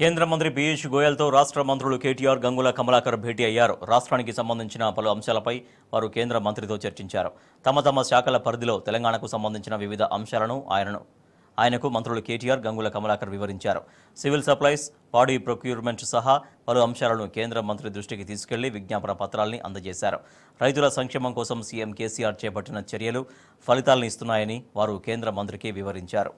కేంద్ర మంత్రి పీయూష్ గోయల్తో రాష్ట్ర మంత్రులు కేటీఆర్ గంగుల కమలాకర్ భేటీ అయ్యారు రాష్ట్రానికి సంబంధించిన పలు అంశాలపై వారు కేంద్ర మంత్రితో చర్చించారు తమ తమ శాఖల పరిధిలో తెలంగాణకు సంబంధించిన వివిధ అంశాలను ఆయనను ఆయనకు మంత్రులు కేటీఆర్ గంగుల కమలాకర్ వివరించారు సివిల్ సప్లైస్ పాడి ప్రొక్యూర్మెంట్ సహా పలు అంశాలను కేంద్ర మంత్రి దృష్టికి తీసుకెళ్లి విజ్ఞాపన పత్రాల్ని అందజేశారు రైతుల సంక్షేమం కోసం సీఎం కేసీఆర్ చేపట్టిన చర్యలు ఫలితాలను ఇస్తున్నాయని వారు కేంద్ర మంత్రికి వివరించారు